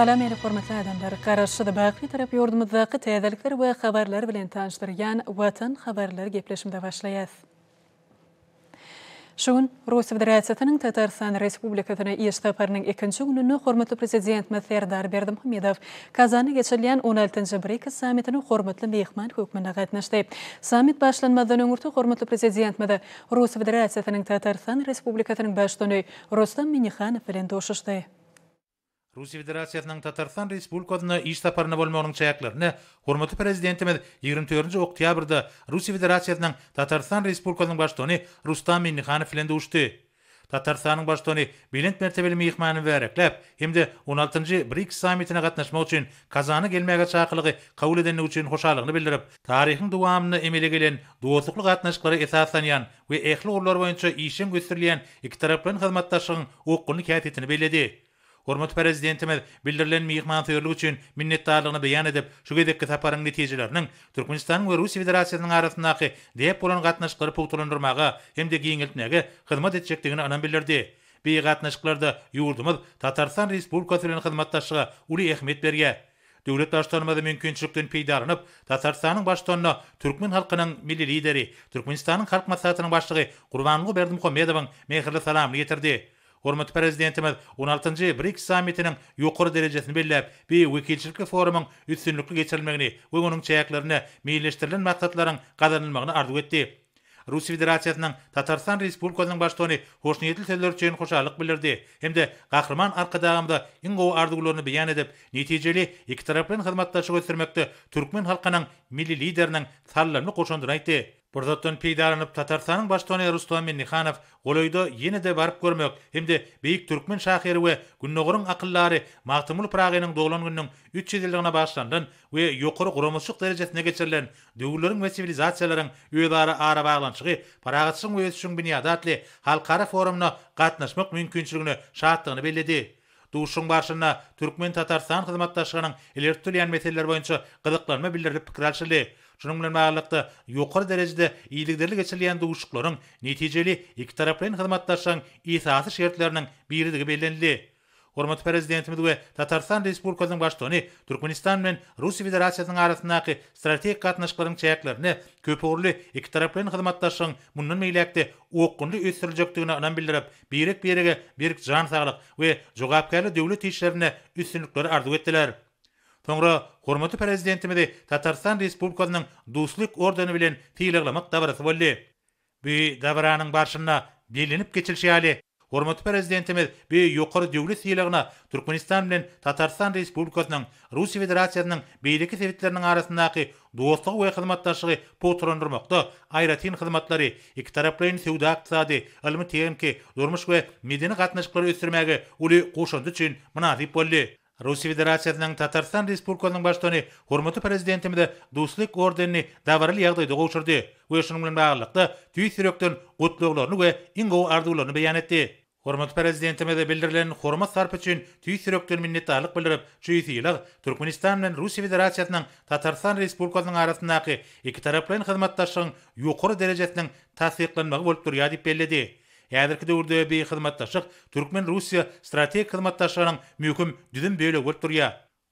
Salam ýere hormatly adamlar, garaşda baýky tarap ýurdumyzdaky täzelikler we habarlar bilen tanyşdyrýan Watan habarlar gepleşimde başlaýar. Şun Russiýa Federasiýasynyň Tatarstan Respublikasyna iş saparynyň ekinji gününi hormatly prezident Mehterdar Berdim Hamidow Kazany geçirilen 16-njy BRICS summitini hormatly mehman hökmünde gatnaşdy. Summit başlanmadan öňürde hormatly prezident Mehdi Russiýa Federasiýasynyň Tatarstan Respublikasynyň başdany Rostam Minihanow bilen doşuşdy. Rusiya Federasiýasynyň Tatarstan Respublikasyna iş saparyna bolmagyny çäklerini hormaty prezidentimiz 24-nji oktýabrda Rusiya Federasiýasynyň Tatarstan Respublikasynyň başdany Rustam Minniханов bilen döwüşdi. Tatarstanyň başdany bilint mertebeli mehmany bereklep, hemde 16-njy BRICS summitine gatnaşmak üçin Kazany gelmäge çaqlygy kabul edeni üçin hoşalygyny bildirip, taryhyň dowamyny emele gelen dowatlyklyk gatnaşyklary esaslanýan we ehli urlar boýunça işin gösterilýän iki taraplyň hyzmatdaşygyň okuny käýetini Hormat prezidentime bildirilen mehman töyürlük üçin minnetdarlygyny beýan edip, şu gedekki taparyň netijelerini Türkmenistan we Russiýa Federasiýasynyň arasyndaky diýip bolan gatnaşyklary pogtulandyrmagy hem-de giňeltmegi hyzmat etjekdigini anan bildirdi. Bir gatnaşyklarda ýurdumyz Tatarstan Respublikasy bilen hyzmatdaşlygy uly ähmiýet berýär. Döwlet başlanmady mümkinçilikden peýdarlanyp, Tatarstanyň başdanyna türkmen halkynyň milli lideri, Türkmenistanyň halk maslahatynyň başlygy Gurbanly Berdimhamedowyň mehirli salamy ýetirdi. Hormat prezidentimiz 16-njy BRICS sammitiniň ýokary derejesini belläp, bi wekilçilik forumyň üstünlükli geçirilmegini we onuň çäklerini milleşdirilen maksatlaryň gazanylmagyny arzuw etdi. Russiýa Federasiýasynyň Tatarstan Respublikasynyň başdany Hoşniýetli Tellerçi üçin hoşallyk bilirdi. de gahrman arkadaşymda iň gowy arzuwlaryny beýan edip, netijeli iki taraplyň hyzmatdaşlygy ösdürmekde türkmen halkynyň milli lideriniň sallanyny goşandyr aýtdy. Burdatdan peýdarlanyp baş baştany Rustam Minniханов Goloýda ýene de baryp görmek, hemde beýik türkmen şahyry we Günnogoryň akyllary Maqtymul Pragynyň doğulan günüň 300 ýyllygyna başlandan we ýokary guramçylyk derejesine geçirilen döwürleriň we sivilizasiýalaryň öýdara ara baglanşygy Pragatsyň we ýetişiň bilen adatly halkara forumna gatnaşmak mümkinçiligini şahatdygyny bellidi. Duşun barşına Türkmen Tatarstan xizmatdaşlarynyň elektron meseleler boýunça gyzyklanma bildirip pikir alşyly. Şunun bilen maglykda ýokary derejede iýlikleri geçirilýän duşuklaryň netijeli iki taraplaryň hyzmatdaşyň ýetäsi şertleriniň biridigi belenli. Hormat prezidentimiz we Tatarstan Respublikasynyň başdany Türkmenistan men Russiýa Federasiýasynyň arasyndaky strategik gatnaşyklaryň çäklerini köpürli iki taraplaryň hyzmatdaşyň mundan meýlekde okunly ösürüljekdigini anam bildirip, birik-birige birik jan saglyk we jogapkärli döwlet işlerine üstünlikleri arzuw etdiler. Тоңра Хорматы президентимиди Татарстан Республикасының достық ордені білен тийлігілімік давырасы болды. Бүй давыраның баршына белініп кетілші әлі. Құрметті президентіміз бүй жоғары дөгілі тийлігіна Түркменистан мен Татарстан Республикасының Русия Федерациясының бейдекі советтерінің арасындағы достық ой қызматташығы потырындырмақты айратин қызметтері екі тараптың сеуді ақсады, ілімі тегімке, дормыш көе медені қатнашқылары өстірмәгі үлі қошынды үшін мұназип болды. Rusiya Federatsiyasynyň Tatarstan Respublikasynyň başlygy hormaty prezidentimiz Dostlyk ordenini dawrly ýagdaýda da goşurdy. Bu ýaşyny bilen baglykda tüýt sürekden we iň gowy arzuwlaryny beýan etdi. Hormaty prezidentimiz bildirilen hormat sarpy üçin tüýt sürekden minnetdarlyk bildirip, şu ýyly Türkmenistan bilen Russiýa Federatsiýasynyň Tatarstan Respublikasynyň arasyndaky iki taraply hyzmatdaşlygyň ýokary derejesiniň tassyklanmagy bolup durýar diýip ядерки дәүрдө бей қызматташық түркмен Русия стратег хызматташыгының мүкім дүдін бөлі көріп тұрия.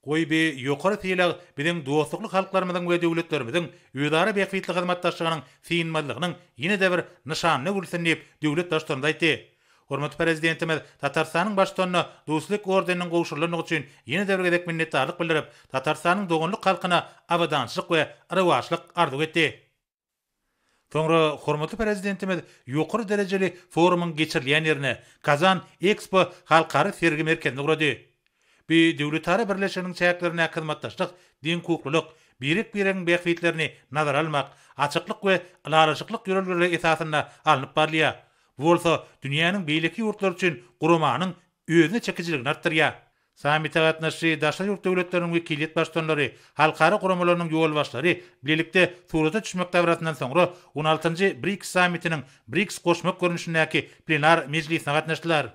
Қой бе, юқыр фейлі біздің достықлы халықларымыздың өй дәулеттеріміздің өйдары бәқветлі қызматташығының фейінмәділігінің ене де бір нышанны көрсін деп дәулет даштырында айтты. Hormat prezidentimiz Tatarstanyň başdanna Dostlyk ordeniniň de bir bildirip, we Sonra hormatly prezidentime ýokary derejeli forumyň geçirilýän ýerine Kazan Expo halkary sergi merkezine gurady. Bi döwletara tarih birleşiginiň çäklerine hyzmatdaşlyk, din hukukluk, birik biriň behwitlerini nazar almak, açyklyk we alaraşyklyk ýörelgeleri esasynda alınıp barlýa. Bolsa dünýäniň beýleki ýurtlary üçin gurumanyň özüne çekijiligini artdyrýar. Sami tagatnaşy daşa ýurt döwletleriniň wekilet başlanlary, halkara guramalarynyň ýol başlary birlikde turada düşmek täwratyndan soňra 16-njy BRICS sammitiniň BRICS goşmak görnüşindäki plenar mejlisine gatnaşdylar.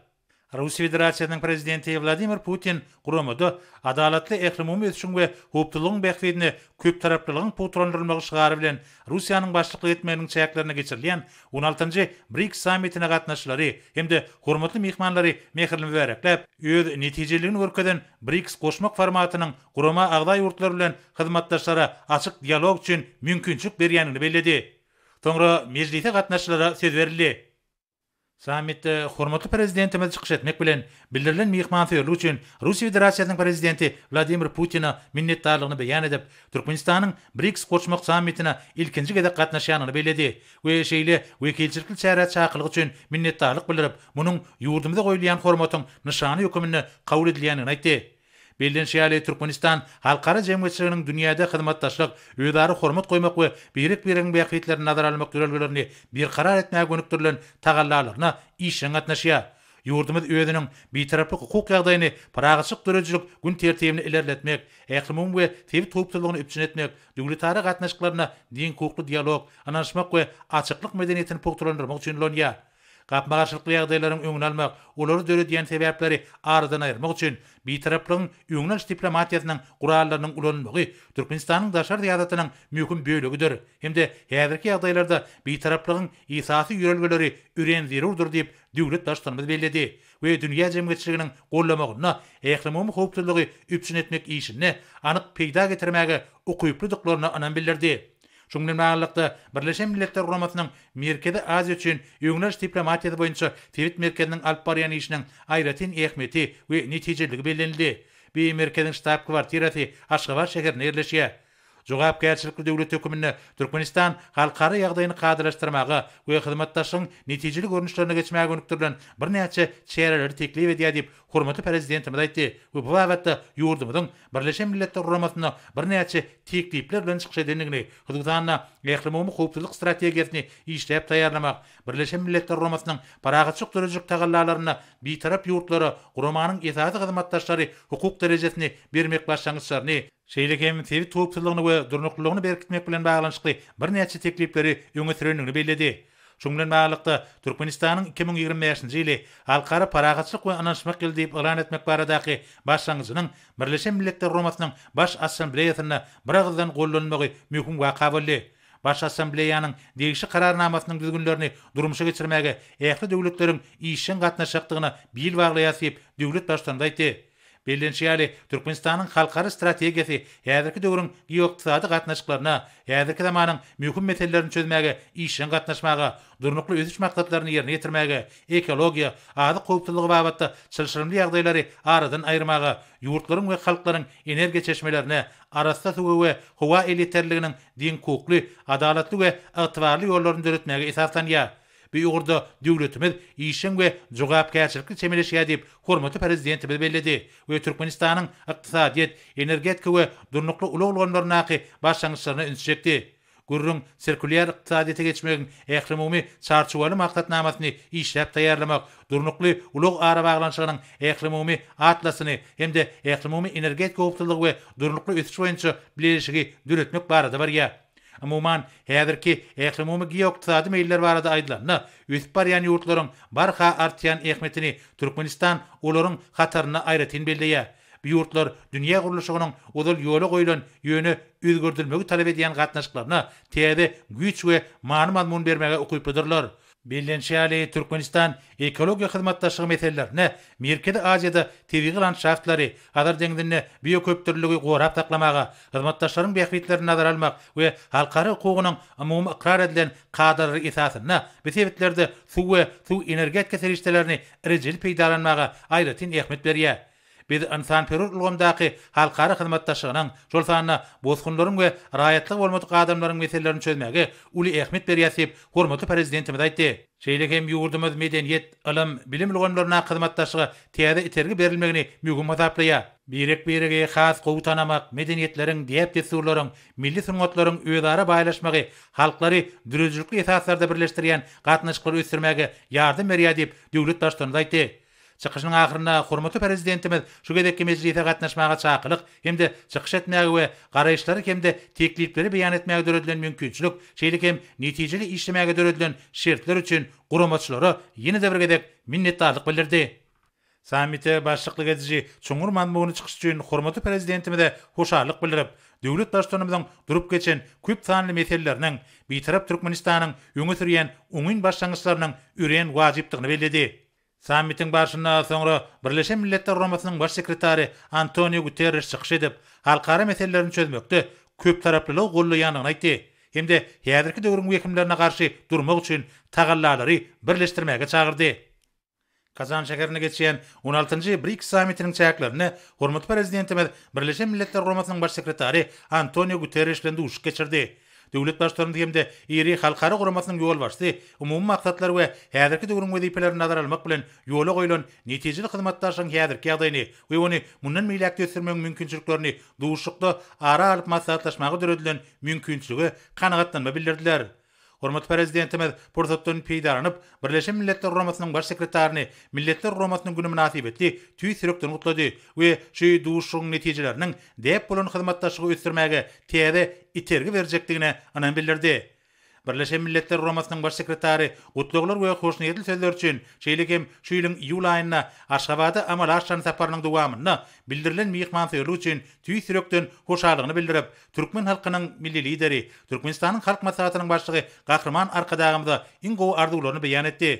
Rus Federasiýasynyň prezidenti Vladimir Putin guramada adalatly ählimum üçin we hupdulyň bäkwidini köp taraplylygyň putrandyrmagy şygary bilen Russiýanyň başlygy etmeniň çäklerini geçirilýän 16-njy BRICS sammitine gatnaşlary hemde hormatly mehmanlary mehirli mübarekläp öz netijeligini görkeden BRICS goşmak formatynyň gurama agdaý ýurtlar bilen hyzmatdaşlara açyk dialog üçin mümkinçilik berýänini bellädi. Soňra mejlise gatnaşlara söz berildi. Саммитте хурматлы президентimiz чыгыш этмек белән билдирилгән мейхманфәгыль өчен Русия Федерациясының президенты Владимир Путина миннәтдарлыгын бәян итеп, Төркменстанның БРИКС кушмак саммитына илкенче гәдә катнашганын белдерде. Уе шәйле векилчилек чара чакырыгы өчен миннәтдарлык белдереп, моның юрдымда коюлган хурматын нишаны хөкемене кабул ителгәнен әйтте. Bildin şeýle Türkmenistan halkara jemgyýetçiliginiň dünýäde hyzmatdaşlyk, öýdary hormat goýmak we birik biriniň beýetleri nazar almak ýolgalaryny bir karar etmäge gönükdirilen tagallarlaryna işe gatnaşýar. Yurdumuz öýdünüň bitaraplyk hukuk ýagdaýyny paragaçyk döreçlik gün tertibini ilerletmek, ählimum we tebi toplulygyny üçin etmek, döwlet ara gatnaşyklaryna diýen hukukly dialog, anlaşmak we açyklyk medeniýetini pogtulandyrmak üçin lonýar. gapma garşylykly ýagdaýlaryň öňüne almak, olar döre diýen sebäpleri arzyn aýyrmak üçin bir taraplaryň öňüňe diplomatiýasynyň gurallarynyň ulanmagy Türkmenistanyň daşary ýadatynyň mümkin bölegidir. Hemde häzirki ýagdaýlarda bir taraplaryň ýysasy ýürelgeleri üren zerurdyr diýip döwlet daşlarymyz bellädi. Bu dünýä jemgyýetçiliginiň gollamagyna, ählimom hoýpdyrlygy üçin etmek işini anyk peýda getirmäge ukyplydyklaryna anan bildirdi. Şunun mağlıqda Birleşen Milletler Quramysynyň меркеді Азия үшін öňleş diplomatiýasy бойынша Tewit меркенің alp barýan işiniň aýratyn ähmeti we netijeligi bellenildi. Bu merkeziň ştab kwartirasy Aşgabat şäherine жогапкерчиликтүү дөөлөт өкүмүнө түркмөнстан халыкара жагдайын кадырлаштырмагы ва кызматташууң нетижели көрүнүштөрүнө geçmäge önükdirilen bir näçe çäreleri теклеп edýär diýip hurmatly prezidentimiz aýtdy we bu wagtda ýurdumyzyň Birleşen Milletler Guramasyna bir näçe teklipler bilen çykyş edenligini, Hududana ýeklimomy howpsuzlyk strategiýasyny işläp taýýarlamak, Birleşen Milletler Guramasynyň paragatçyk dörejek tagallalaryna bitarap ýurtlary, guramanyň Шейлікемін себі туыптылығыны ө дұрнықлығыны беркітмек білен бағыланшықлы бір нәтчі теклиплері өңі сүреніңі беледі. Şoňdan baglyqda 2025-nji ýyly алқары paragatçylyk we anlaşmak ýyly ұлан elan etmek baradaky başlangyjynyň Birleşen Milletler Romasynyň baş assambleýasyna bir agyldan Ассамблеяның düzgünlerini işin bil Bildinçi ýaly Türkmenistanyň halkary strategiýasy häzirki döwrüň geoiqtisady gatnaşyklaryna, häzirki zamanyň möhüm meselelerini çözmäge, işin gatnaşmagy, durnukly özüç maksatlaryny ýerine ýetirmäge, ekologiýa, ady gowpsuzlygy babatda çylşyrymly ýagdaýlary aradan aýyrmaga, ýurtlaryň we halklaryň energiýa çeşmelerine, arasta suwy we howa eliterliginiň diň hukukly, adalatly we ygtybarly ýollaryny döretmäge esaslanýar. Büýürde döwletimiz işin we jogapkärçilikni çemeleşýä diýip hormaty prezidentimiz bellädi. We Türkmenistanyň iqtisadiýet, energetika we durnukly uly ulgamlaryna haqqy başlanyşlaryny ünsüçekdi. Gurrun sirkulyar iqtisadiýete geçmegiň ähremumy çarçuwaly maksatnamasyny işläp taýýarlamak, durnukly ulug ara baglanşygynyň ähremumy atlasyny hemde ähremumy energetika gowpdylygy we durnukly ötüş boýunça bilenişigi barada bar Umuman häzirki ähli umumy geoktsady meýiller barada aýdylar. Nä, üst bar ýany ýurtlaryň bar artýan ähmetini Türkmenistan olaryň hatarına aýratyn beldeýe. Bu ýurtlar dünýä gurulyşynyň uzal ýoly goýulan ýöni üýgürdilmegi talap edýän gatnaşyklaryna täze güýç we manymyň bermäge ukypdyrlar. Bilin şeýle Türkmenistan ekologiýa hyzmatdaşlygy meselelerine Merkezi Aziýada tebigi landşaftlary, adar deňdinni bioköpdürligi gorap taklamaga, hyzmatdaşlaryň behwitlerini nazar almak we halkara hukugynyň umumy ikrar edilen kadrlary esasynda bitewitlerde suw we suw energetika serişdelerini rejeli peýdalanmaga aýratyn ähmiýet berýär. Bizi insan perur ulgumdaki halkara hizmettaşıgınan jol sanna bozkunlarım ve rayetlik olmadık adamların meselelerini çözmege Uli Ekhmet Beryasip, Hormatı Prezidentimiz aytti. Şeýle hem yuğurdumuz medeniýet, ılım, bilim ulgamlaryna hizmettaşıgı täze itergi berilmegini mügum hizaplaya. Birek birege khas kovutanamak, medeniýetleriň diyep desurlarin, milli sungatlaryň uyudara baýlaşmagy, halklary dürüzcülükli esaslarda birleştiriyy, yy, yy, yy, yy, yy, yy, yy, yy, yy, Çıkışın ahırında hormatı prezidentimiz şu gedekki meclise katnaşmağa çaqılıq, hem de çıkış etmäge we garaýşlary hem de teklifleri beýan etmäge döredilen mümkünçülük şeýleki hem netijeli işlemäge döredilen şertler üçin guramatçylara ýene de gedek minnetdarlyk bildirdi. Samite başlyklyk edici çuňur manbuny çıkış üçin hormatı bildirip, döwlet başlanymyň durup geçen köp sanly meselelerini, bir taraf Türkmenistanyň ýöne türýän uňyn başlangyçlarynyň üren wajyplygyny Sammitin başına sonra Birleşen Milletler Romasının baş sekretari Antonio Guterres çıxış edip, halkara meselelerini çözmökte köp taraplılığı gollu yanına itti. Hem de hiyadırki dövrün uyakimlerine karşı durmak için tağallarları Kazan şakarına geçeyen 16. Brik Sammitinin çayaklarını Hormatu Prezidentimiz Birleşen Milletler Romasının baş sekretari Antonio Guterres'le duşu geçirdi. döwlet başlaryny hem-de iri halkara guramasynyň ýol başçy, umumy maksatlar we häzirki döwrüň wezipelerini nazar almak bilen ýola goýulan netijeli hyzmatdaşyň häzirki ýagdaýyny we ony mundan meýlek dösürmek mümkinçiliklerini duşlukda Hormatly prezidentimiz Portatdan peýdaranyp Birleşen Milletler Ramasynyň baş sekretarine Milletler Ramasynyň güni münasibet etdi. Tüýi sürekden gutlady we şu duşuň netijelerini dep bolan hyzmatdaşlygy ösdürmäge täze itergi berjekdigine anan bildirdi. Birleşen Milletler Romasının baş sekretari Gutluglar we hoşny edil sözler üçin şeýlegem şu ýylyň iýul aýyna Aşgabada amal aşan saparynyň dowamyny bildirilen mehman üçin tüýsürekden hoşallygyny bildirip türkmen halkynyň milli lideri Türkmenistanyň halk maslahatynyň başlygy Gahrman arkadaşymyza ingo arzuwlaryny beýan etdi.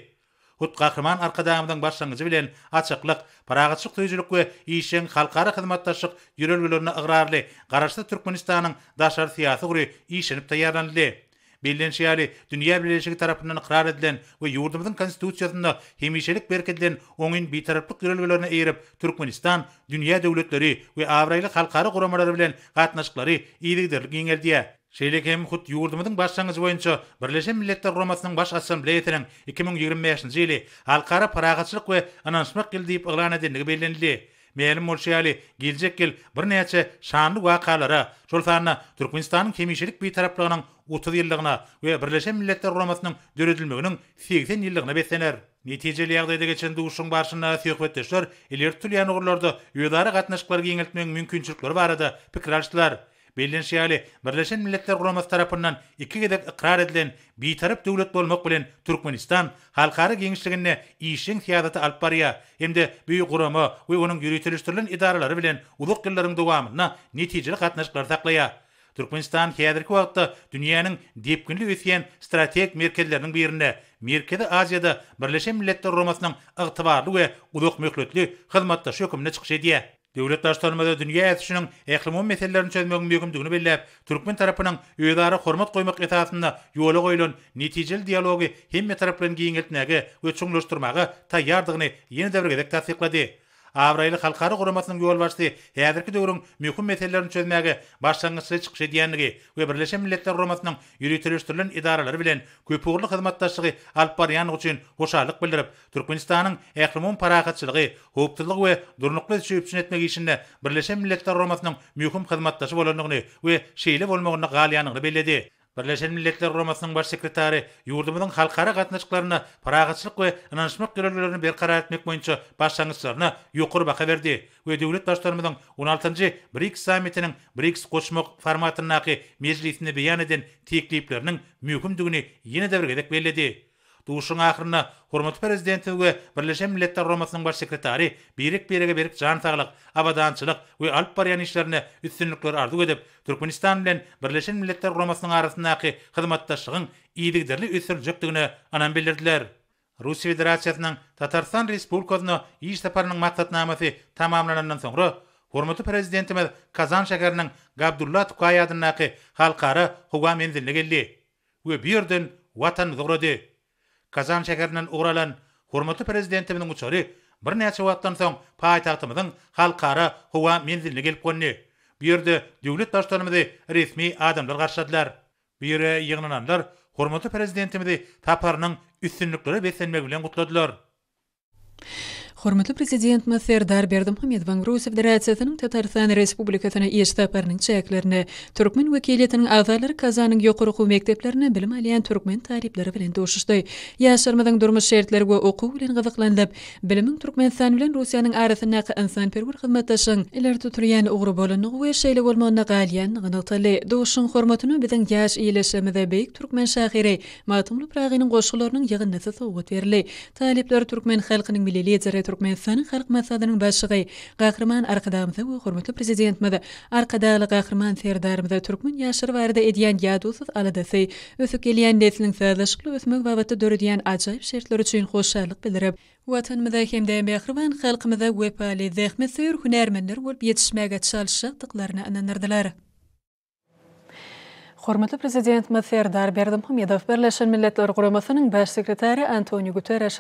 Hut gahrman Arkadağymdan başlangyjy bilen açyklyk, paragatçylyk töýjülük we işin halkara hyzmatdaşlyk ýörelgelerini ygrarly garaşda Türkmenistanyň daşary siýasy gury taýýarlandy. bilen şeýle dünýä birleşigi tarapyndan karar edilen we ýurdumyzyň konstitusiýasynda hemişelik berkedilen oňyn bitaraplyk ýerelgelerine eýerip Türkmenistan dünýä döwletleri we awraýly halkara guramalary bilen gatnaşyklary iýdigdir giňeldiýe. Şeýlek hem hut ýurdumyzyň başlangyjy boýunça Birleşen Milletler Romasynyň baş assambleýasynyň 2025-nji ýyly halkara paragatçylyk we anansmak geldiýip ýylan edildigi bilenildi. Meýlim Murşyaly geljek ýyl bir näçe şanly wakalara, şol sanly Türkmenistanyň kemişlik bir taraplygynyň 30 ýyllygyna we Birleşen Milletler Guramasynyň döredilmeginiň 80 ýyllygyna beslenýär. Netijeli ýagdaýda geçen duşuň barşyna söhbetdeşler, ilerki ýanyňlarda ýöderi gatnaşyklar giňeltmäň mümkinçilikleri barada pikir alyşdylar. Belden şeýle Birleşen Milletler Guramasy tarapyndan iki gedek iqrar edilen bitarap döwlet bolmak bilen Türkmenistan halkara geňişligine işiň siýadaty alyp barýa hemde büyük gurama we onuň ýürütilýän idaralary bilen uzak ýyllaryň dowamyna netijeli gatnaşyklar saklaýar. Türkmenistan häzirki wagtda dünýäniň depkinli ösýän strategik merkezleriniň birini, Merkezi Aziýada Birleşen Milletler Guramasynyň ygtybarly we uzak möhletli hyzmatda çykýar. Döwletaraş tarapyndan ýetiş şunun ehemmiýetli meselelerini çözmäge gönükdigini belläp, Türkmen tarapynyň ýödaryny hormat goýmak ýetmezinde ýoluk oýunynyň netijili dialogy hemme taraplaryň giňe getmäge we çönglöşdürmäge taýýardygny yeni döwürgä täzeden tagyýyklady. Avrayly halkary guramasynyň ýolbaşçy häzirki döwrüň möhüm meselelerini çözmäge başlangyçly çykyş edýändigi we Birleşen Milletler guramasynyň ýürütilýän idaralary bilen köp ugurly hyzmatdaşlygy alyp barýan üçin hoşallyk bildirip, Türkmenistanyň ählimon paragatçylygy, hukuklyk we durnukly çöpçün etmek işinde Birleşen Milletler guramasynyň möhüm hyzmatdaşy bolanlygyny we şeýle bolmagyny galyanyny Birleşen Milletler Romasının baş sekretari yurdumuzun halkara qatnaşıqlarına paraqatçılıq we inançmyk görelgelerini berqarar etmek boýunça başlangyçlaryna ýokur baha berdi. We döwlet başlarymyň 16-njy BRICS sammitiniň BRICS goşmak formatynyň näki meclisini beýan eden tekliplerini mümkinligini ýene-de bir gezek Duşun ahırına Hormut Prezidenti ve Birleşen Milletler Romasının baş sekretari birik birege berip can sağlık, abadançılık ve alp bariyan işlerine üstünlükler ardu edip, Türkmenistan ile Birleşen Milletler Romasının arasında akı hizmattaşlığın iyiliklerle üstünlük anan belirdiler. Rusya Federasyonu'nun Tatarsan Respublikosu'nu iş taparının maksat namazı tamamlanan sonra, Prezidentimiz Kazan Şakarının Gabdullah Tukayadın naki halkarı Ve Қазан шәһәрінен уралан хурматы президентімінің учуры бир нече соң пайтахтыбыздын қалқары хуа мензилине келіп конни Бүйірді жерде дөвлөт ресми адамдар қаршадылар. Бүйірі жерге йыгнанандар хурматы тапарының үстінліктері үстүнлүктөрү бесенмеги менен куткадылар Hormatly prezident Mäser Berdim Hamed Bangrus Federatsiýasynyň Tatarstan Respublikasyna ýetdirilen çäklerini, türkmen wekiletiniň azalar kazanyň ýokary okuw mekdeplerini bilim alýan türkmen taýrypleri bilen döwüşdi. Ýaşarmadan durmuş şertleri we okuw bilen gyzyklanyp, bilimiň türkmen bilen Russiýanyň arasyna gaýda insan hyzmatdaşyň eler tutýan ugry bolany we şeýle bolmagyny galyan gynatly döwüşiň hormatyny biziň ýaş ýelişimizde beýik türkmen şahyry Matumly Prağynyň goşgularynyň ýygnasy sowgat berli. Taýrypler türkmen halkynyň lideri Türkmenistan xalq masalynyň başçygy Gahrman Arkadamyň we hormatly prezidentimiz de Arkadaly Gahrman Serdarym Türkmen ýaşyr wärdi edýän ýadusyz aladasy ösüp gelýän näsliň sazlyklu ösmek we wagtda döredýän ajaýyp şertler üçin hoşçaglyk bildirip Watan mada kemda mehriban halkymyza wepa le zehmet seyr hunermenler bolup yetişmäge çalışyşdyklaryna Hormatly prezident Mather Darberdim Hamidov Birleşen Milletler Guramasynyň baş sekretary Antonio Guterres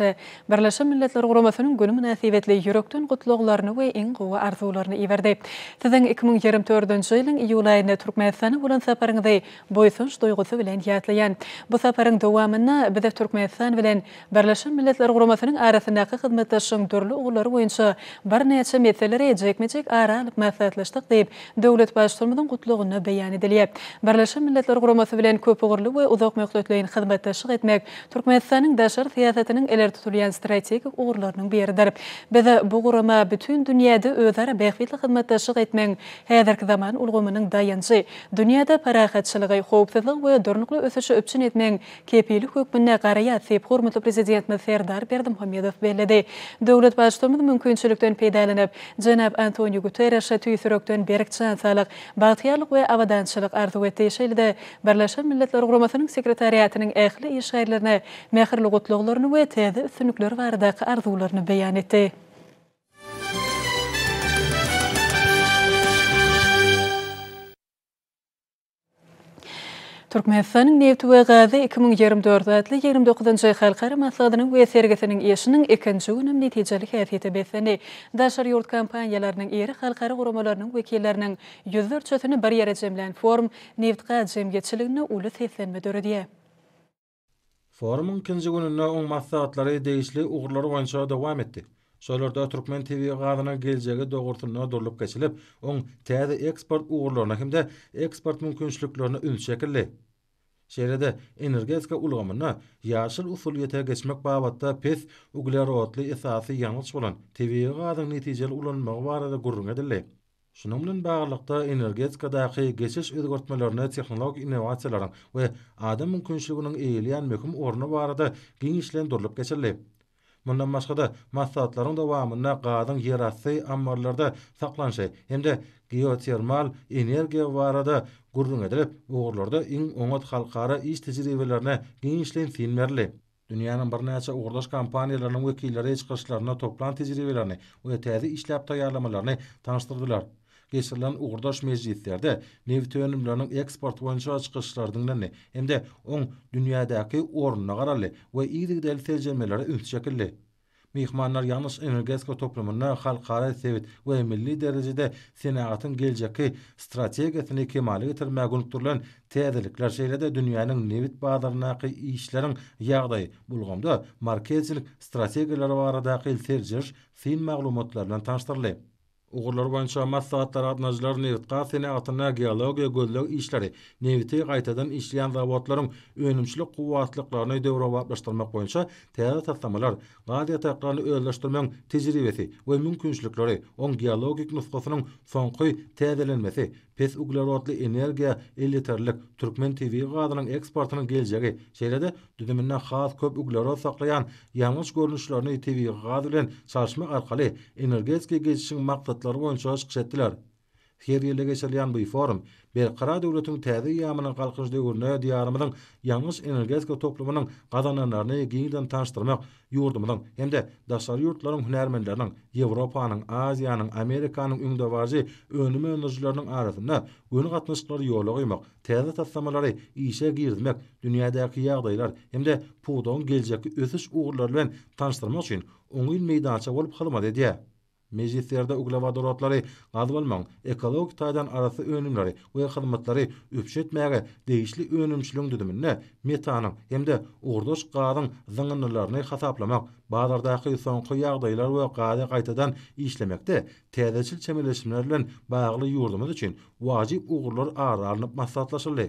Birleşen Milletler Guramasynyň günü münasibetli ýürekden gutlugyny we iň gowy arzuwlaryny iwerdi. Sizin 2024-nji ýylyň iýul aýynda Türkmenistana bolan saparyňyzda boýsunç duýgusy bilen ýatlaýan. Bu saparyň dowamyna bize Türkmenistan bilen Birleşen Milletler Guramasynyň arasyndaky hyzmatdaşlygyň türli ugullary boýunça bir näçe meselelere ejekmejek ara maslahatlaşdyk diýip döwlet başçylygynyň gutlugyny beýan edilýär. Birleşen Milletler Gromasi bilen köp ugurly we uzak möhletli ýa-ni etmek Türkmenistanyň daşary siýasatynyň eler tutulýan strategik ugurlarynyň biridir. Biz bu gurama bütün dünýäde özara bäxtli hyzmat täşkil etmek häzirki zaman ulgamynyň daýançy. Dünýäde parahatçylygy, howpsuzlyk we durnukly ösüşi üçin etmek kepeli hökmüne garaýan sebäp hormatly prezident Mäferdar Berdimuhammedow bellädi. Döwlet başçylygy mümkinçilikden peýdalanyp, Janab Antonio Guterres şatyýy sürökden berikçi salyk, bagtyarlyk we awadançylyk arzuwetdi. Şeýle Ýerde Birleşen Milletler Guramasynyň sekretariatynyň ähli işgärlerine mehirli gutlaglaryny we täze üstünlikleri barada arzuwlaryny beýan etdi. Türkmenistan'ın nefti ve gazi 2024 adlı 29-cı xalqara masladının ve sergisinin eşinin ikinci günüm neticeli xasiyyeti besini. Daşar yurt kampanyalarının eri xalqara qurumalarının vekillerinin yüzdür çözünü bir yere cemlen form neftqa cemgeçiliğini ulu seslenme dörü diye. Forumun ikinci gününün on masladları değişli uğurları vanşağı devam etti. Şolarda Türkmen TV gadyna geljegi dogurtyna durulup geçilip, on täze eksport ugurlaryna hemde eksport mümkinçiliklerini ül şekilli. Şeýlede energetika ulgamyna ýaşyl usul ýetä geçmek babatda pes uglar otly esasy ýanyş bolan TV gadyny netijeli ulanmak barada gurrun edildi. Şunun bilen baglykda energetika daýy geçiş ýetgertmelerini tehnologik innowasiýalara we adam mümkinçiliginiň eýliýän möhüm ornuny barada giňişlen dolup geçilip Mundan başga da massatlaryň dowamyna gazyň yerasy ammarlarda saklanşy hem geotermal energiýa barada gurrun edilip, ugurlarda iň oňat halkara iş tejribelerine giňişlen filmerli. Dünyanın bir näçe ugurdaş kompaniýalarynyň wekilleri çykyşlaryna toplan tejribelerini we täze işläp taýýarlamalaryny tanıştyrdylar. geçirilen uğurdaş meclislerde nevti önümlerinin eksport boyunca açıkışlarının nani hem de on dünyadaki oranına kararlı ve iyilik deli tecrübelere ünlü çekildi. Mihmanlar yanlış energetika toplumuna halkara sevit ve milli derecede senatın gelecekki strategiyatini kemali getirmeye gönüktürlen tezilikler şeyle de dünyanın nevit bağlarındaki işlerin yağdayı bulgumda markezilik strategiyalar varadaki ilterciş sin mağlumotlarla tanıştırlayı. Uğurlar boyunca massaatlar adnajlar nevit qasine atına geologiya gözlög işleri neviti qaytadan işleyen zavodların önümçülük kuvatlıklarını devra vatlaştırmak boyunca teyada tatlamalar, gazi ataklarını özleştirmen tecrübesi ve mümkünçlükleri on geologik nuskosunun sonkuy teyadelenmesi, pes uglerodly energiya elitarlyk türkmen TV gazynyň eksportynyň geljegi. Şeýlede düdümünden has köp uglerod saklaýan ýalňyş görnüşlerini TV gazy bilen çalışma arkaly energetiki geçişiň maksatlary boýunça Her ýerde geçilýän bu forum bir gara döwletiň täze ýa-myny galkyşdy görnä diýarymyň ýalňyş energetika toplumynyň gazananlaryny giňden tanıştırmak ýurdumyň hemde de daşary ýurtlaryň hünärmenleriniň Ýewropanyň, Aziýanyň, Amerikanyň öňdäwazy önüme önüjlerini aradymda güni gatnaşyklary ýoly goýmak, täze tassamalary işe girmek, dünýädäki ýagdaýlar hem de puwdan geljekde ösüş ugurlary bilen tanıştırmak üçin oňyl meýdança bolup halmady diýär. mejlislerde uglevodorodlary gazbolmaň, ekologik taýdan arasy önümleri we hyzmatlary üpşetmäge degişli önümçiliň düdümine metanyň hemde ordoş gazyň zyňynlaryny hasaplamak Bazardaky soňky ýagdaýlar we gaýda gaýtadan işlemekde täzeçil çemeleşmeler bilen bagly ýurdumyz üçin wajyp ugurlar aralanyp maslahatlaşyldy.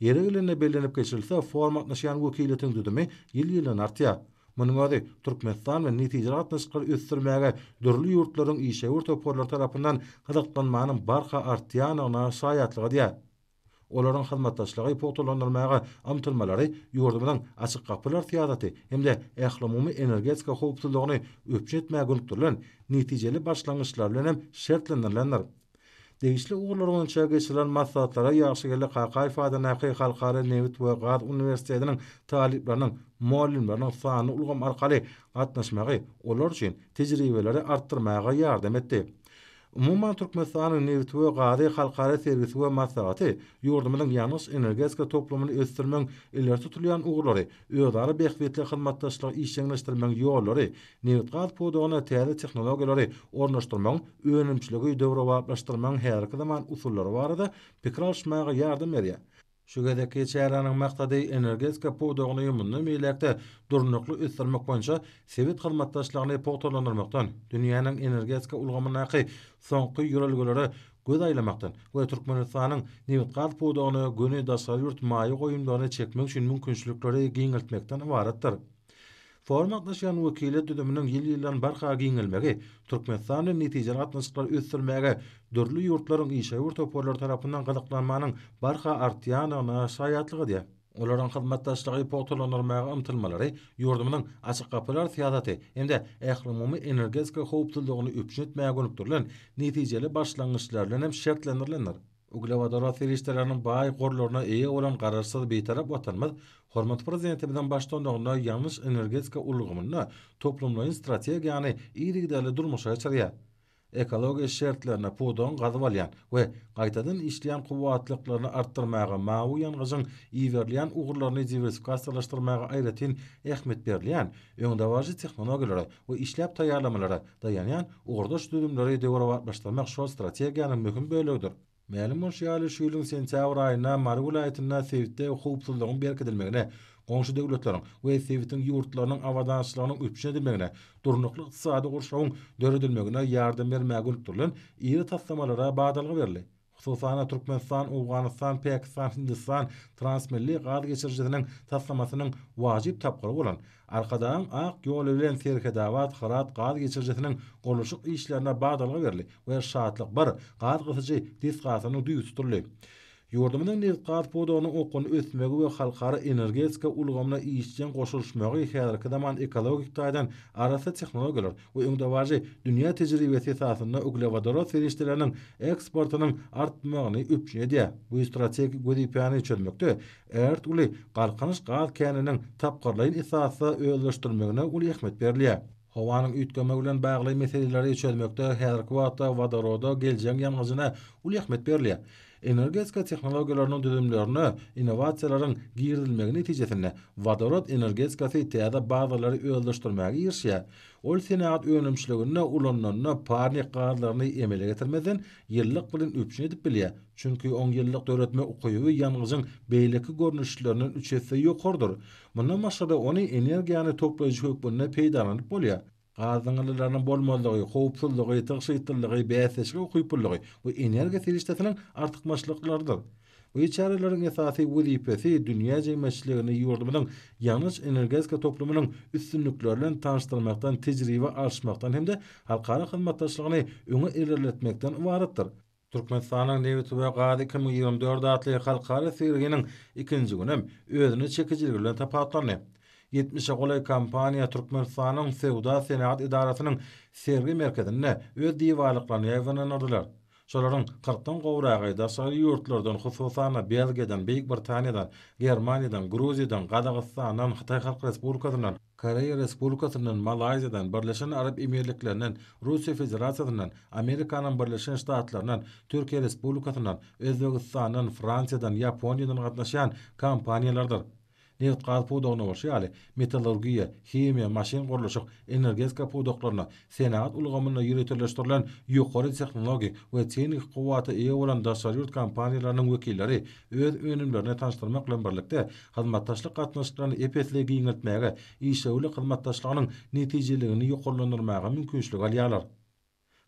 Ýere gelenle bellenip geçilse format näşýan wekiletiň düdümi ýyl-ýylyň artýar. Munu gady Türkmenistan we netijerat nysqyr ösdürmäge durly ýurtlaryň işe wurt toparlar tarapyndan hyzyklanmanyň barha artýany ona şaýatlyg diýe. Olaryň hyzmatdaşlygy poýtalandyrmaga amtylmalary ýurdumyň açyk gapylar tiýadaty hemde ählümümi energetika howpsuzlygyny öpjetmäge gurulturlan netijeli başlangyçlar bilen hem şertlendirilenler. Degişli uğurlar onun çagisilan masatlara yaxsigalli qaqai fadana qi qalqari nevit vaqad universitetinin muallimlerin sanı ulgam arkali atnaşmağı olur için tecrübeleri arttırmaya yardım etti. Umuman Türkmenistan'ın nevti ve gari halkari servisi ve masrafati yurdumunun yanlış energetika toplumunu östürmen iler tutulayan uğurları, öğdarı bekvetli hizmettaşlığı işlenleştirmen yolları, nevti gaz podoğuna tiyade teknologiyaları ornaştırmen, önümçülüğü dövru vaatlaştırmen herkı zaman usulları var adı pikralşmaya yardım Şügedeki çaylanyň maqsady energetika podoglyny munda millete durnuklu ýetirmek bolsa, sewit hyzmatdaşlygyny poýtalandyrmakdan, dünýäniň energetika ulgamyna haýy soňky ýörelgelere göz aýlamakdan we Türkmenistanyň sewit gaz podogyny gönüdäsi ýurt maýy goýumdary çekmek üçin mümkinçilikleri giňeltmekden ibaretdir. Formatlaşan wakilet düdümining ýyllardan barqa giňilmegi Türkmenistanyň netijeler atmosfer ösdürmäge dürli ýurtlaryň işe wurt toparlar tarapyndan galyklanmanyň barha artýan ona şaýatlygy diýip, olaryň hyzmatdaşlygy potulanmagy ümitlemeleri ýurdumyň açyk gapylar syýadaty. Endi ähli mümmi energetika howpdylygyny üpjetmäge gönüp durlan netijeli başlangyçlar hem şertlenirler. Uglavadara tiriştelerinin bayi korlarına iyi olan kararsız bir taraf vatanmaz, Hormat prezidenti bilen başlandygyna ýanlyş energetika ulgamyny toplumlaryň strategiýany ýerige durmuşa çyrýa. Ekologiýa şertlerini podan gazyp we gaýtadan işleýän quwwatlyklaryny artdyrmagy mawu ýanyzyň iýerlýän ugurlaryny diversifikasiýalaşdyrmagy aýratyn ähmet berilýän öňde tehnologiýalara we işläp taýýarlamalary daýanýan ugurdaş düzümleri döwre başlamak şol strategiýanyň möhüm bölegidir. Mälim bolşy ýaly şuýlyň sentýabr aýyna Maryw vilayatynda sewitde howpsuzlygyň berk edilmegine, goňşy döwletleriň we sewitiň ýurtlarynyň awadanlygynyň üçüne demegine, durnuklyk ýa-da gurşawyň döredilmegine ýardam bermäge gurulup durulan iýe tapdamalara bagdalyk Hususan Türkmenistan, Uganistan, Pakistan, Hindistan transmilli gaz geçirjisinin taslamasının wajib tapqyry bolan. Arkadan aq, yol bilen serke davat xarat gaz geçirjisinin goluşuk işlerine bağdalga berli Bu şahatlyk bar gaz gysyjy disgasyny duýup turly. Yurdumynyň diýgat podawyny okuny ösmegi we halkara energetika ulgamyna iýişçiň goşulmagy häzirki zaman ekologik taýdan arasy tehnologiýalar we öňde dünýä tejribesi esasynda uglewadorat ferişdeleriniň eksportynyň artmagyny üpjedi. Bu strategik gödipany çörmekde ert uly galkanyş gal käniniň tapgarlaýyn esasy öýlüşdirmegine uly ähmiýet berilýär. Hawanyň üýtgemegi bilen bagly meseleleri çörmekde häzirki wagtda wadaroda geljegi ýangyna uly ähmiýet berilýär. energetika texnologiýalaryny düzümlerini, innowasiýalaryň girdilmegi netijesinde vodorod energetikasy täze bazalary öldürmäge girişýä. Ol senaat öňümçiligini ulanlanyna parnik gazlaryny emele getirmeden ýyllyk bilen üpçüne edip bilýä. Çünki 10 ýyllyk döretme ukuýuwy ýanyňyzyň beýleki görnüşlerinin üçesi ýokurdur. Mundan başga da ony energiýany toplaýjy hökmünde peýdalanyp bolýar. gazyň bolmazlygy, howpsuzlygy, tygşytlygy, beýleşigi, howpsuzlygy bu energiýa tejribesiniň artykmaşlyklarydyr. Bu ýetärlilerin esasy bu diýip ýetdi, dünýä jemgyýetçiliginiň ýurdumynyň ýanyş energetika toplumynyň üstünliklerini tanıştırmakdan, tejribe alşmakdan hem-de halkara hyzmatdaşlygyny öňe ilerletmekden ibaretdir. Türkmen sanyň we Gady kimi 24 adatly halkara serginiň ikinji nji özüni çekijiligi bilen tapatdyrdy. 70-e golay kompaniýa Türkmenistanyň Sewda Senat Idaratynyň sergi merkezinde öz diýwarlyklaryny ýaýdanyndylar. Şolaryň 40-dan gowragy da saýy ýurtlardan, hususan Belgiýadan, Beýik Britaniýadan, Germaniýadan, Gruziýadan, Gadagystandan, Hytaý Halk Respublikasynyň, Koreýa Respublikasynyň, Malaýziýadan, Birleşen Arap Emirliklerinden, Russiýa Federasiýasynyň, Amerikanyň Birleşen Ştatlarynyň, Türkiýa Respublikasynyň, Özbegistanyň, Fransiýadan, Ýaponiýadan gatnaşýan kompaniýalardyr. Nil qal pudoqna bolşy, ýa-ni metallurgiýa, himiýa, maşyn gurulyşy, energetika pudoqlaryna, senaat ulgamyna ýetirilýän ýokary tehnologiýa we tehnik guwaty ýa-ni olan ýurt kompaniýalarynyň wekilleri öz önümlerini tanıştırmak bilen birlikde hyzmatdaşlyk gatnaşyklaryny epetle giňetmäge, işewli hyzmatdaşlygynyň netijeligini ýokarlandyrmaga mümkinçilik alýarlar.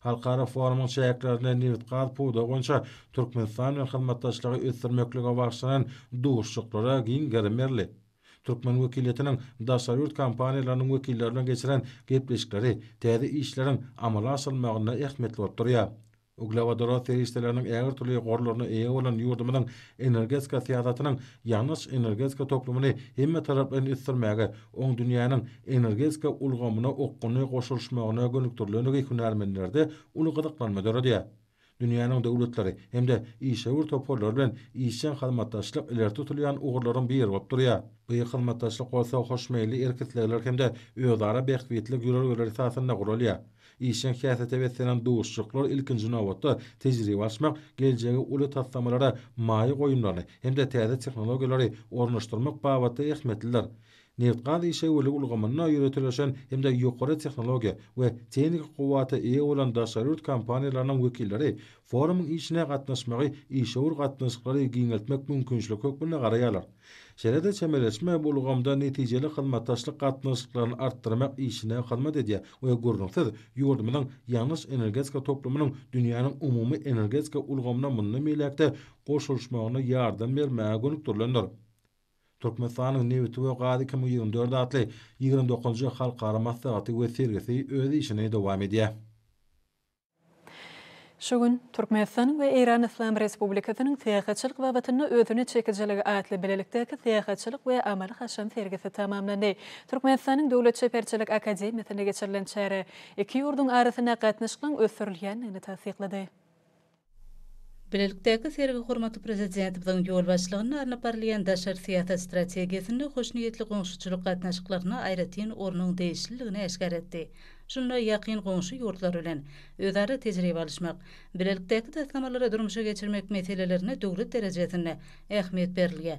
Halkara forumun şeýleklerinde nit gat pudo goňça Türkmenistan we hyzmatdaşlygy ösdürmekligi wagtynda duşçuklara giň Türkmen wekilatynyň dasaryurt kompaniýalarynyň wekillerine geçiren gepleşikleri täze işleriň amala asylmagyna ähmiýet berýär. Uglava dorat teristelarning eger tuli qorlorni eya bolan yurdimining energetika siyosatining yanis energetika toplumini hemme taraflarni istirmaga on dunyoning energetika ulgomini oqqunni qo'shilishmoqni o'g'nuk turlarni ko'nar mendirdi uni qidiqlanmadi dünyanın devletleri hem de işe ur toporlar bilen işe halmataşlık ileri tutulýan uğurların bir yeri durýar. Bu halmataşlık bolsa hoşmeyli erkekler hem de öýdara beýtlik ýörelip ýörelip sahasynda gurulýar. İşe kiyasa tebessülen duwuşçuklar ilkinji nawatda tejribe başmak, geljegi uly tatlamalara maýy goýumlary hem de täze tehnologiýalary ornaşdyrmak baýatda ýetmetdiler. Nilqad işe wele ulgamanna yuretilashan hemde yuqori tehnologiya we tehnika quwwata ie bolan daşarut kompaniyalarynyň wekilleri forumyň işine gatnaşmagy, işe ur gatnaşmagy giňeltmek mümkinçilik köp bolan garaýalar. Şerede çemeleşme bolgamda netijeli hyzmat taşlyk gatnaşyklaryny artdyrmak işine hyzmat edýär we gurnuşdyr. Ýurdumyň ýalňyş energetika toplumynyň dünýäniň umumy energetika ulgamyna mundan melekde goşulşmagyna ýardam bermäge gönükdirilendir. Türkmenistanyň niýeti we gady kim 24 atly 29-njy halkara maslahaty we sergisi özi işini dowam edýär. Şu gün Türkmenistan we Eýran Islam Respublikasynyň täýahçylyk we wetinini özüne çekijiligi aýtly bilelikdäki täýahçylyk we amaly haşym sergesi tamamlandy. Türkmenistanyň Döwlet Şeýperçilik Akademiýasynda geçirilen çäre iki ýurdun arasyna gatnaşyklaryň ösürilýänini täsdiqledi. Bilelikdäki sergi hormaty prezident bilen ýol başlygyny arna parlayan daşar siýasat strategiýasyny hoşnýetli gönüşçülük gatnaşyklaryna aýratyn ornuň değişikligini aşkar etdi. şunla yaqin qonşu yurtlar ölen, özarı tecrübe alışmaq, birelikdeki dastamalara durmuşa geçirmek metelelerine dövlet derecesine ehmiyet berliye.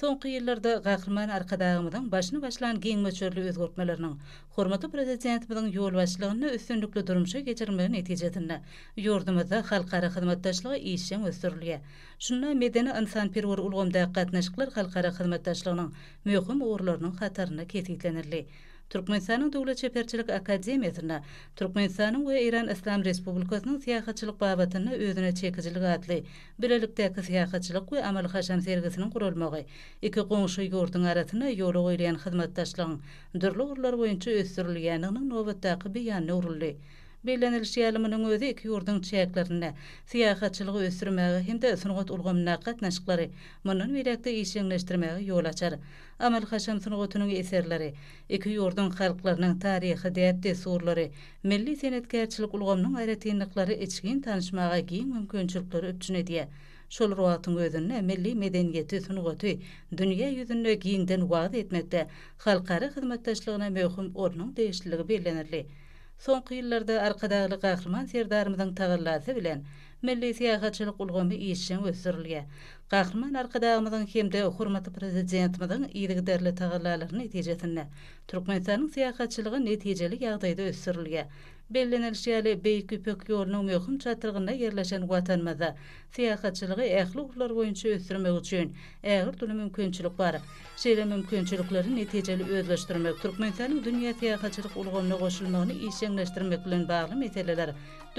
Sonki yillarda qaqırman arkadağımıdan başını başlayan giyin maçörlü özgörtmelerinin, hormatı prezidentimizin yol başlığını üstünlüklü durmuşa geçirmeyi neticetine, yurdumuzda halkara xidmattaşlığı işin östürlüye. Şunla medeni insan pirvur ulgumda qatnaşıklar halkara xidmattaşlığının mühüm uğurlarının xatarını ketiklenirli. Türkmenistanyň Döwlet Şeperçilik Akademiýasyna, Türkmenistanyň we Iran Islam Respublikasynyň syýahatçylyk babatyny özüne çekijilik atly, birlikdäki syýahatçylyk we amal haşam sergisinin gurulmagy, iki qonşu ýurdun arasyna ýol oylayan hyzmatdaşlygyň, dürli urlar boýunça ösdürilýäniniň nowatdaky beýany urly. Beýleniş ýalymynyň özi iki ýurdun çäklerinde syýahatçylyk ösdürmäge hem de synagat ulgam naqat näşiklary munun birlikde işleňleşdirmäge ýol açar. Amal haşam synagatynyň eserleri, iki ýurdun halklarynyň taryhy, däpde sowurlary, milli senetgärçilik ulgamynyň aýratynlyklary içgin tanışmaga giň mümkinçilikleri üçin edýär. Şol ruhatyň özünde milli medeniýet synagaty dünýä ýüzünde giňden wagt etmekde halkara hyzmatdaşlygyna möhüm ornuň täsirligi Son kıyıllarda arkadaşlı kahraman serdarımızın tağırlası bilen milli siyahatçılık ulgomi işin ösürülge. Kahraman arkadaşımızın hemde hurmatı prezidentimizin iyilik derli tağırlalarının neticesinde. Türkmenistan'ın siyahatçılığı netijeli ýagdaýda ösürülge. Bellenelşi ale beyk ýolunyň yorunu mekhun çatırgına yerleşen vatanmaza siyahatçılığı ähli uklar boyunça ösdürmek üçin ägir tüli mümkinçilik bar. Şeýle mümkinçilikleri netijeli özleşdirmek Türkmenistanyň dünýä syýahatçylyk ulgamyna goşulmagyny ýeňişleşdirmek bilen bagly meseleler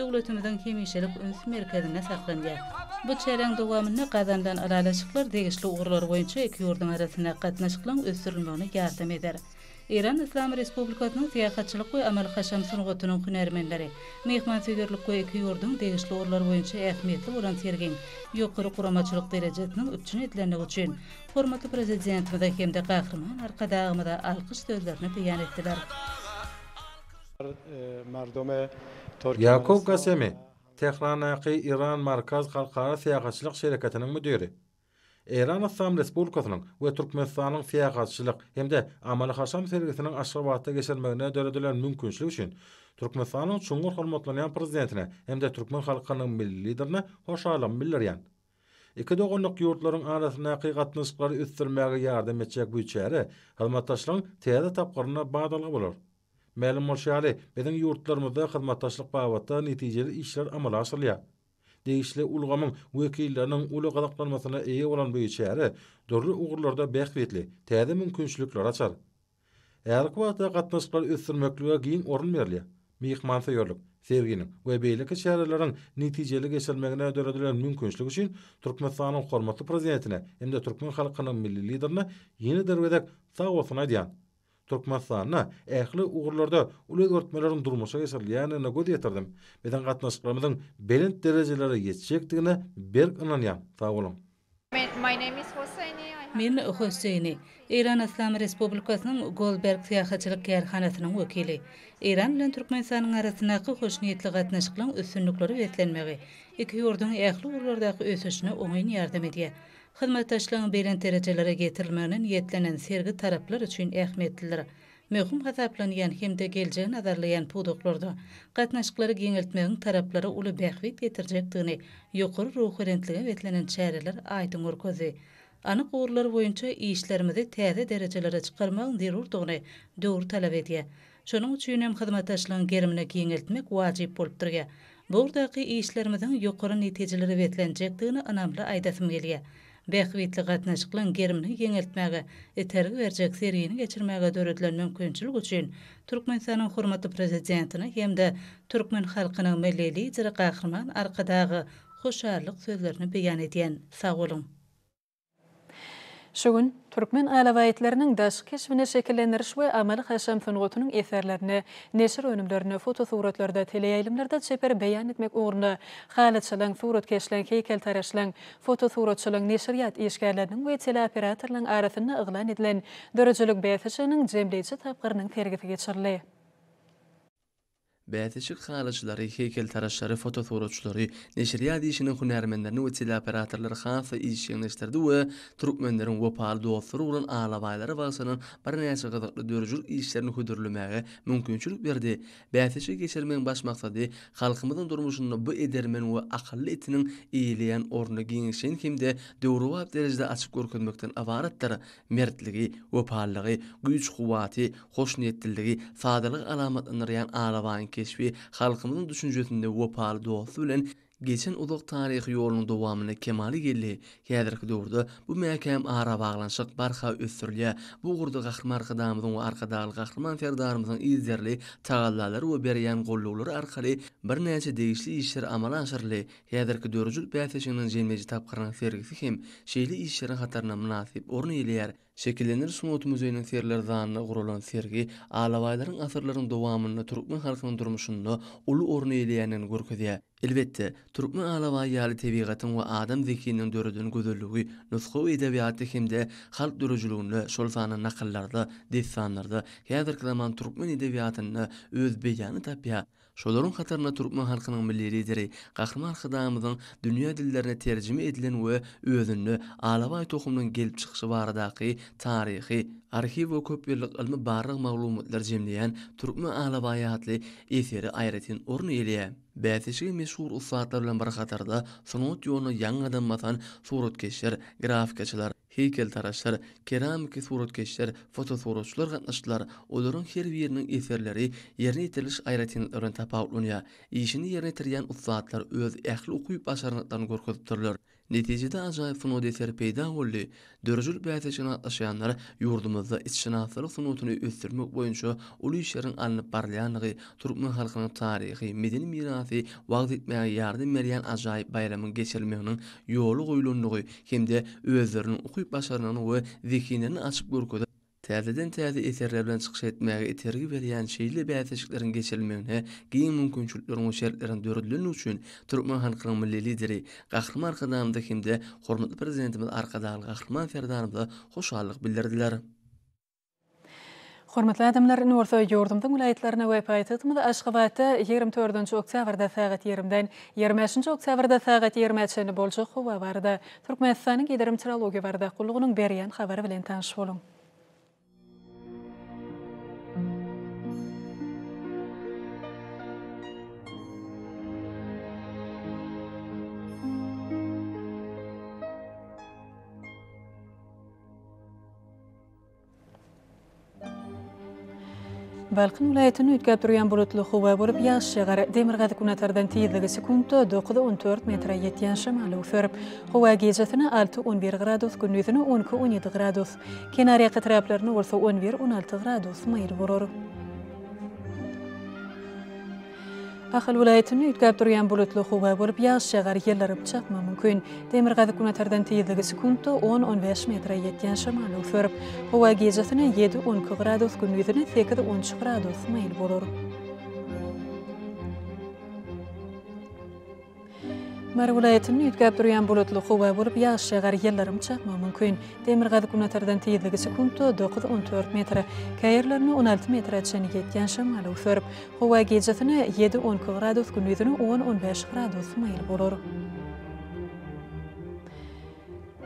döwletimizden kemişelik üns merkezine saklanýar. Bu çäreň dowamyny gazandan alalaşyklar degişli uklar boyunça iki ýurdun arasyna gatnaşyklaryň özdürülmegine ýardam eder. Iran Islam Respublikasynyň täýahatçylyk we amal haşam sungatynyň hünärmenleri, mehman sigirlik we iki ýurdun degişli orlar boýunça ähmiýetli bolan tergen, ýokary guramaçylyk derejesiniň üçin etlenmegi üçin hormatly prezident we hemde gahrman arkadaşymda alqış sözlerini beýan etdiler. Yakov Gasemi, Tehran Iran Merkez Halkara Siyahatçılık Şirketinin müdürü. Eýran Assam Respublikasynyň we Türkmenistanyň fiýagatçylyk hemde amaly haşam sergisiniň aşgabatda geçirmegine döredilen mümkinçilik üçin Türkmenistanyň çuňkur hormatlanýan prezidentine hemde türkmen halkynyň milli liderine hoşalym bildirýän. Iki doğunluk yurtların arasında hakikatin ışıkları üstürmeyi yardım edecek bu içeri, hizmettaşlığın teyze tapkarına bağdalığı bulur. Melim Moşali, bizim yurtlarımızda hizmettaşlık bağvatta neticeli işler amal değişle ulgamyň wekilleriniň uly garaşdanmasyna eýe bolan bu ýere duru uğurlarda bäýkwetli täze mümkinçilikler açar. Eger kuwwatly gatnaşyklar ösürmeklige giň oňur berli, mihman taýyrlap serginiň we beýliki şahsyýetleriniň netijeli we selmagnaly duru mümkinçiligi üçin Türkmen hormatly Prezidentine hem-de türkmen halkynyň milli liderine ýene-derrewde taýpaňyň Türkmenistan'a ähli uğurlarda uly görtmelerin durmuşa geser, ýani näge diýerdim? Beden gatnaşyklarymyň belin derejeleri ýetjekdigini berk ýa-da taýdan. Men Hüseyni, Iran Islam Respublikasynyň Golberg sýahatçylyk kärhanasynyň wekili. Iran bilen Türkmenistanyň arasynaky hoşnýetli gatnaşyklaryň üstünlikleri etlenmegi, iki ýurdun ähli uğurlardaky ösüşine oňyň ýardam edýär. hyzmatdaşlygyň beýlen derejelere getirilmeginin ýetlenen sergi taraplar üçün ähmiýetlidir. Möhüm hasaplanýan hemde geljegi nazarlaýan puduklardy. Gatnaşyklary geňeltmegiň taraplary uly bähwit ýetirjekdigini ýokary ruhy rentlige wetlenen çäreler aýdyň örkezi. Ana gurlar boyunca işlerimizi täze derejelere çıkarmak zorunluğunu dur talep ediyor. Şonuň üçin hem hyzmatdaşlygyň gerimini giňeltmek wajyp bolup durýar. Bu ýerdäki işlerimiziň ýokary netijeleri wetlenjekdigini Bekvitli gatnaşıklığın gerimini yeniltmege, etergi vercek seriyini geçirmege dörütlen mümkünçülük uçuyun, Türkmen sanın hormatı prezidentini, hem de Türkmen halkının meleliyi, zirik akırman, arkadağı, hoşarlık sözlerini beyan edyen, sağ olun. Şugun Türkmen alawaytlarynyň daşky keşmine şekillendiriş we amaly haşam fenogatynyň eserlerini, neşir önümlerini, foto suratlarda, teleýaýlymlarda çeper beýan etmek ugruny, halat şalan surat keşlen, heýkel taraşlan, foto surat şalan neşiriýat eşgärlerini we teleoperatorlaryň arasyny ýygnan edilen derejelik beýleşigini jemlejisi tapgyrynyň tergifi geçirilýär. Bäzeşi kalıçları, heykel taraşları, fotoğrafçıları, neşriyat işinin hünermenlerini ve tila operatörleri hansa işinleştirdi ve Türkmenlerin vopal dostları olan ağlavayları vasının bir nesil kazaklı dörücül işlerini hüdürlümeye mümkünçülük verdi. Bäzeşi geçirmenin baş maksadı, halkımızın durmuşunu bu edermen ve akıllı etinin iyiliyen orunu giyinçin kimde doğru vab derecede açık görkünmökten avaratları, mertliliği, vopallığı, güç kuvati, hoşniyetliliği, kesbi halkımızın düşüncesinde vopar doğası bilen geçen uzak tarihi yolunun devamını kemali geldi. Kedirik doğurdu bu mekem ara bağlanışık barxa östürlüğe bu gurdu gaxırman arkadağımızın o arkadağlı gaxırman ferdarımızın izlerli tağallalar ve beriyan gollukları arkali bir neyce deyişli işler amalanşarlı. Kedirik doğurcu bəsəşinin jelmeci tapkırına fərgisi kim, şeyli işlerin hatarına münasib orna ilerini Şekillenir Sumut Müzeyinin serler zanına gurulan sergi, alavayların asırların dovamını Türkmen halkının durmuşunu ulu orna eleyenin gurkudiyya. Elbette, Türkmen alavay yali tebiqatın ve adam zekiyinin dörüdün gudurluğu, nuskhu edebiyatı hemde halk dörüculuğunu, şolfanı nakıllarda, destanlarda, kezirki zaman Türkmen edebiyatını öz beyanı tapya. Şolaryň xatarına Turkmen halkynyň milli lideri Gahrman Hydamyň dünýä dillerine terjime edilen we özünü Alabay tohumynyň gelip çykşy baradaky taryhy arxiv we köp ilmi barlyk maglumatlar jemleýän türkmen Alabay hatly eseri aýratyn ornu Bäteşi meşhur ussatlar bilen bir qatarda sanat ýoluny ýaňy adam matan suratkeşler, grafikaçylar, heykel taraşlar, keramik suratkeşler, foto suratçylar gatnaşdylar. Olaryň her biriniň eserleri ýerine etirilmiş aýratyn örüntäp awlunýa. Ýeşini ýerine etirýän ussatlar öz ähli okuyp başarynyň gatnaşdyklaryny Netijede ajaý funo deser peýda boldy. Dörjül bäze şynatlaşýanlar ýurdumyzda içşinatlyk sunutyny ösdürmek boýunça uly işleriň alınıp barlanyny türkmen halkynyň taryhy, medeni mirasy wagt etmäge ýardym berýän ajaý bayramyň geçirilmeginiň ýoly goýulandygy hemde özleriniň ukyp başarynyň we zihinini açyp görkezýär. Täzeden täze eserler bilen täze etmäge etergi berýän şeýle täze geçilmegine, giň mümkinçiliklerin we şertleriniň döredilmegi üçin Türkmen halkynyň milli lideri Gahrman täze täze hormatly prezidentimiz Arkadan Gahrman täze hoşallyk bildirdiler. Hormatly adamlar, täze täze täze we täze täze 24-nji oktýabrda täze 20-den 25-nji oktýabrda täze 20 howa barda. Türkmenistanyň بالقن ولايتن يتكاب تريان بولت لخوا وربياش غرق ديمر غاد كنا تردنتي ذا سكونتو دوقد اون تورت متريت يان شمال وثرب هو جيزتنا التو اون بير غرادوث كن يذنو اون كو اون يدغرادوث كيناري قترابلرنو والثو اون بير اون التغرادوث مير برورو Axal vilayetini ýetgäp durýan bulutly howa bolup ýaş şagary ýerlerip çakma mümkin. Demir gazy kunatardan tiýdigi sekundy 10-15 metre ýetýän şamal ýörüp, howa gezetini 7-10 gradus gündizini 8-10 gradus mail bolar. Mary Wilayetim ni ilgab duruyan howa xuwa bulub yaxshi gari gari gari gari gari gari gari gari 16 gari gari gari gari gari gari gari gari gari gari gari gari 10 gari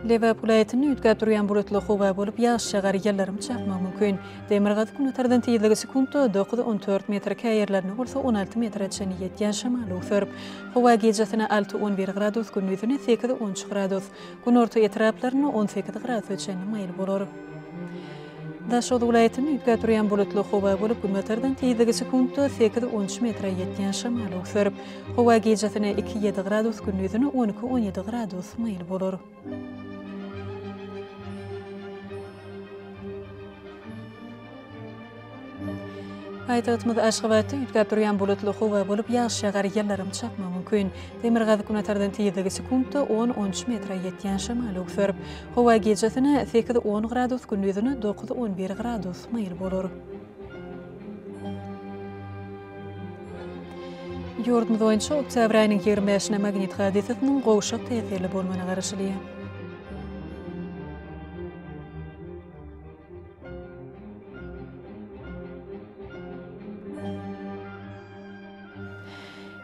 Leva pulayetini ütgap duruyan burutlu xova bolup yaş şağar yerlerim çakma mümkün. Demir qadı kunu tardan tiyidlığı 14 metr kayerlerini bolsa 16 metr çeni yetiyan şamalı uxtörp. Xova gecesine 6 gradus, gün yüzüne 8-13 gradus. Gün orta etraplarını 18 gradus çeni mayil bolor. Daşod ulayetini ütgap duruyan burutlu xova bolup gün tiýdigi tiyidlığı sekundu 13 metr ýetýän şamalı uxtörp. howa gecesine 2 gradus, gün yüzüne 12-17 gradus mayil bolor. Aýtatmyz Aşgabatda ýetgä durýan bulutly howa bolup ýagşy ýagar ýerlerim çapma mümkin. Temir gazy kunatardan tiýdigi sekundda 10-13 metra ýetýän şamal öwürip, howa gejesini 8-10 gradus gündüzini 9-11 gradus meýil bolar. Yurdun doýunça oktýabr 25-ine magnit hadisatynyň gowşak täsirli bolmagyna garaşylýar.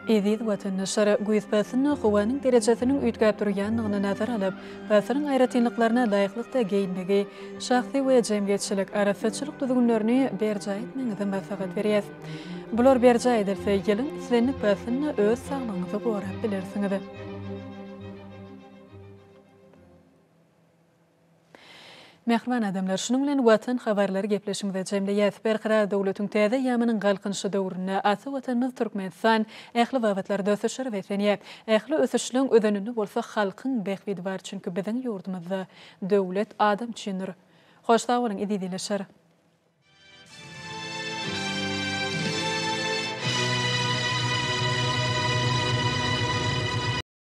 Edid watan şara güýüp bäsin howanyň derejesini üýtgäp durýanyny nazar alyp, häsirin aýratynlyklaryna daýyklykda geýinligi, şahsy we jemgyýetçilik ara fetçilik düzgünlerini berjaýyp meňden maslahat berýär. Bular berjaýdyr, fe gelin, sizleriň bäsin öz sağlamlygyňyzy gorap bilersiňiz. Mehrman adamlar şunun bilen watan habarlary gepleşim we jemle ýetber gara döwletiň täze ýamynyň galkynşy döwrüne aty we tanyp türkmen san ähli wagtlar döwüşür we täniä ähli ösüşliň özünini bolsa halkyň bäxwidi bar çünki biziň ýurdumyzda döwlet adam çynyr. Hoşdawrun edidiler şer.